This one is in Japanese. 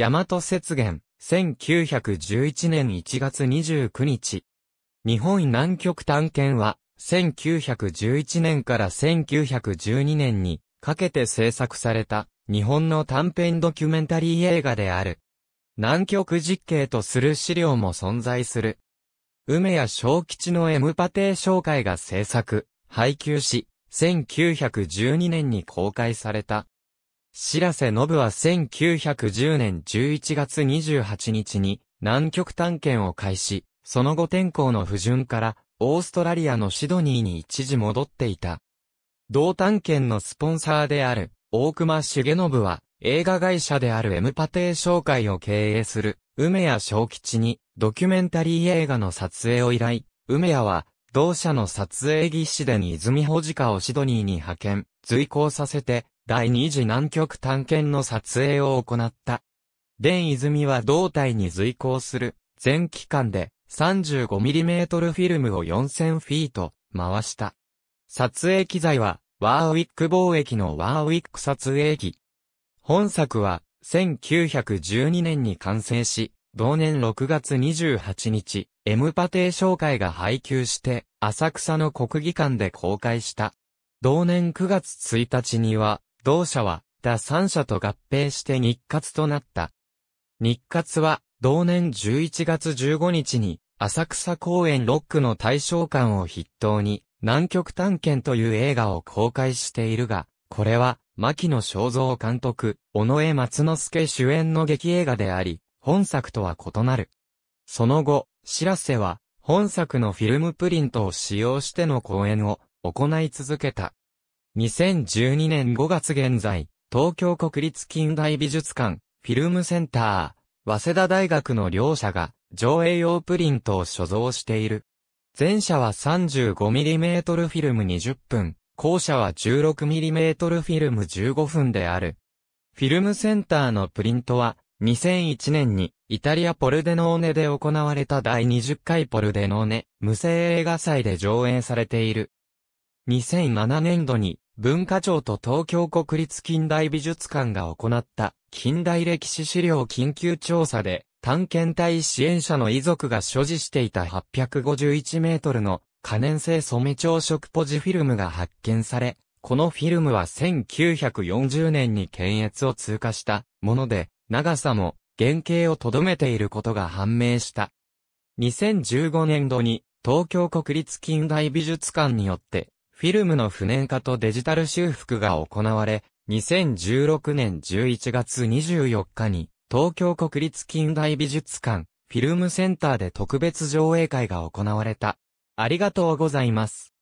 大和雪原、1911年1月29日。日本南極探検は、1911年から1912年にかけて制作された日本の短編ドキュメンタリー映画である。南極実景とする資料も存在する。梅谷小吉のエムパテー紹介が制作、配給し、1912年に公開された。白瀬信は1910年11月28日に南極探検を開始、その後天候の不順からオーストラリアのシドニーに一時戻っていた。同探検のスポンサーである大熊重信は映画会社である M パテー商会を経営する梅屋小吉にドキュメンタリー映画の撮影を依頼。梅屋は同社の撮影技師でに泉保塚をシドニーに派遣、随行させて第二次南極探検の撮影を行った。伝泉は胴体に随行する全機関で 35mm フィルムを4000フィート回した。撮影機材はワーウィック貿易のワーウィック撮影機。本作は1912年に完成し、同年6月28日、エムパテー商会が配給して、浅草の国技館で公開した。同年9月1日には、同社は、打三社と合併して日活となった。日活は、同年11月15日に、浅草公園ロックの大賞館を筆頭に、南極探検という映画を公開しているが、これは、牧野正造監督、尾上松之助主演の劇映画であり、本作とは異なる。その後、白らせは、本作のフィルムプリントを使用しての公演を行い続けた。2012年5月現在、東京国立近代美術館、フィルムセンター、早稲田大学の両社が上映用プリントを所蔵している。前者は 35mm フィルム20分、後者は 16mm フィルム15分である。フィルムセンターのプリントは、2001年にイタリアポルデノーネで行われた第20回ポルデノーネ無声映画祭で上映されている。2007年度に文化庁と東京国立近代美術館が行った近代歴史資料緊急調査で探検隊支援者の遺族が所持していた851メートルの可燃性染め朝色ポジフィルムが発見され、このフィルムは1940年に検閲を通過したもので、長さも原型をとどめていることが判明した。2015年度に東京国立近代美術館によってフィルムの不燃化とデジタル修復が行われ、2016年11月24日に、東京国立近代美術館、フィルムセンターで特別上映会が行われた。ありがとうございます。